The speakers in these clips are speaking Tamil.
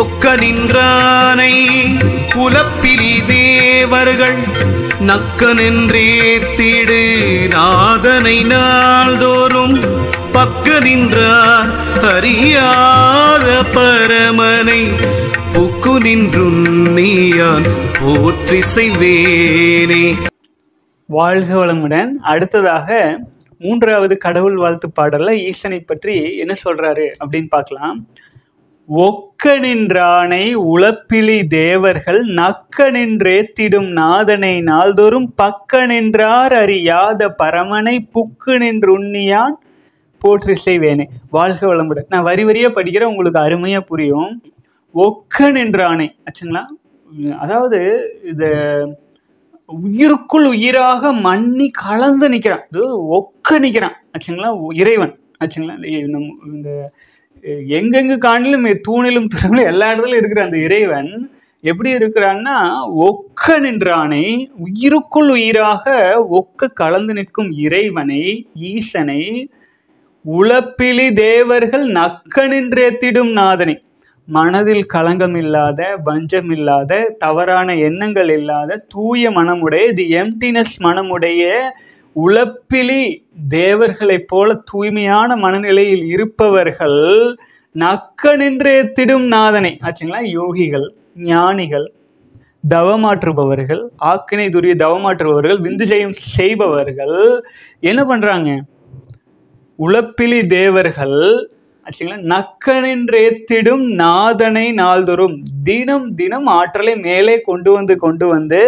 ஒக்க நின்றானை புலப்பிலி தேவர்கள் நக்க நின்றே திடு நாதனை நாள்தோறும் பக்க நின்றார் அறியாத பரமனை புக்கு நின்றும் நீயான் போற்றி செய்வேனே வாழ்க வளமுடன் அடுத்ததாக மூன்றாவது கடவுள் வாழ்த்து பாடலில் ஈசனை பற்றி என்ன சொல்றாரு அப்படின்னு பார்க்கலாம் ஒக்க நின்றானை உளப்பிலி தேவர்கள் நக்க நின்றேத்திடும் நாதனை நாள்தோறும் பக்க நின்றார் அறியாத பரமனை புக்கு நின்றுண்ணியான் போற்றி செய்வேனே வாழ்க வளமுடன் நான் வரி வரியாக படிக்கிற உங்களுக்கு அருமையாக புரியும் ஒக்க நின்றானை ஆச்சுங்களா அதாவது இது உயிருக்குள் உயிராக மண்ணி கலந்து நிற்கிறான் ஒக்க நிற்கிறான் ஆச்சுங்களா இறைவன் ஆச்சுங்களா நம்ம இந்த எங்கெங்கு காணிலும் தூணிலும் தூணிலும் எல்லா இடத்துலையும் இருக்கிற அந்த இறைவன் எப்படி இருக்கிறான்னா ஒக்க நின்றானே உயிருக்குள் உயிராக ஒக்க கலந்து நிற்கும் இறைவனை ஈசனை உளப்பிலி தேவர்கள் நக்க நின்றேத்திடும் நாதனை மனதில் களங்கம் இல்லாத பஞ்சம் இல்லாத தவறான எண்ணங்கள் இல்லாத தூய மனமுடைய தி எம்டினஸ் மனமுடைய உழப்பிலி தேவர்களைப் போல தூய்மையான மனநிலையில் இருப்பவர்கள் நக்க நின்றே திடும் நாதனை ஆச்சுங்களா யோகிகள் ஞானிகள் தவமாற்றுபவர்கள் ஆக்கினை துரிய தவமாற்றுபவர்கள் விந்து ஜெயம் செய்பவர்கள் என்ன பண்ணுறாங்க உழப்பிலி தேவர்கள் ஆச்சுங்களா நக்கனின்றேத்திடும் நாதனை நாள்தோறும் தினம் தினம் ஆற்றலை மேலே கொண்டு வந்து கொண்டு வந்து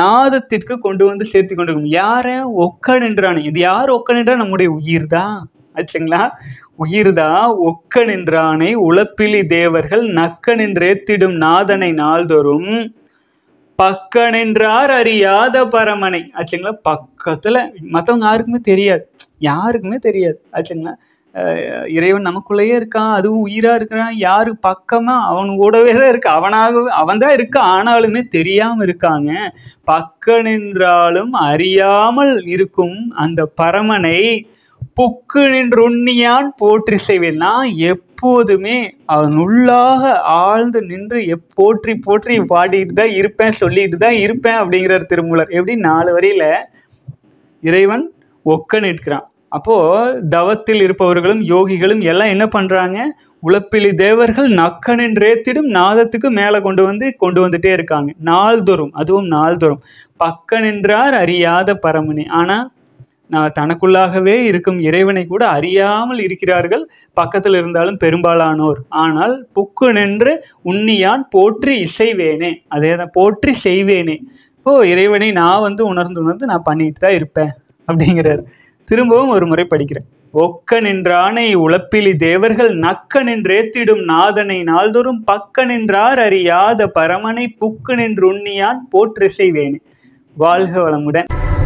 நாதத்திற்கு கொண்டு வந்து சேர்த்து கொண்டு யாரை ஒக்க நின்றானே இது யார் ஒக்க நின்றா நம்முடைய உயிர் தான் ஆச்சுங்களா உயிர்தா ஒக்க நின்றானை உளப்பிலி தேவர்கள் நக்க நின்றேத்திடும் நாதனை நாள்தோறும் பக்க நின்றார் அறியாத பரமனை ஆச்சுங்களா பக்கத்தில் மற்றவங்க யாருக்குமே தெரியாது யாருக்குமே தெரியாது ஆச்சுங்களா இறைவன் நமக்குள்ளேயே இருக்கான் அதுவும் உயிராக இருக்கிறான் யார் பக்கமாக கூடவே தான் இருக்கு அவனாகவே அவன் தான் இருக்கான் ஆனாலுமே தெரியாமல் இருக்காங்க பக்க நின்றாலும் அறியாமல் இருக்கும் அந்த பரமனை புக்கு நின்றுண்ணியான் போற்றி செய்வேன் நான் எப்போதுமே அவன் உள்ளாக ஆழ்ந்து நின்று எப் போற்றி போற்றி பாடிட்டு தான் இருப்பேன் சொல்லிட்டு தான் இருப்பேன் அப்படிங்கிறார் திருமூலர் எப்படி நாலு வரையில் இறைவன் ஒக்க நிற்கிறான் அப்போது தவத்தில் இருப்பவர்களும் யோகிகளும் எல்லாம் என்ன பண்ணுறாங்க உழப்பிலி தேவர்கள் நக்கனின் ரேத்திடும் நாதத்துக்கு மேலே கொண்டு வந்து கொண்டு வந்துட்டே இருக்காங்க நாள்தோறும் அதுவும் நாள்தோறும் பக்க நின்றார் அறியாத பரமனே ஆனால் நான் தனக்குள்ளாகவே இருக்கும் இறைவனை கூட அறியாமல் இருக்கிறார்கள் பக்கத்தில் இருந்தாலும் பெரும்பாலானோர் ஆனால் புக்கு நின்று உன்னியான் போற்றி இசைவேனே அதே தான் போற்றி செய்வேனே இப்போது இறைவனை நான் வந்து உணர்ந்து உணர்ந்து நான் பண்ணிட்டு தான் இருப்பேன் அப்படிங்கிறார் திரும்பவும் ஒரு முறை படிக்கிறேன் ஒக்க நின்றானை உழப்பிலி தேவர்கள் நக்க நின்றேத்திடும் நாதனை நாள்தோறும் பக்க நின்றார் அறியாத பரமனை புக்கு போற்றிசை வேணு வாழ்க வளமுடன்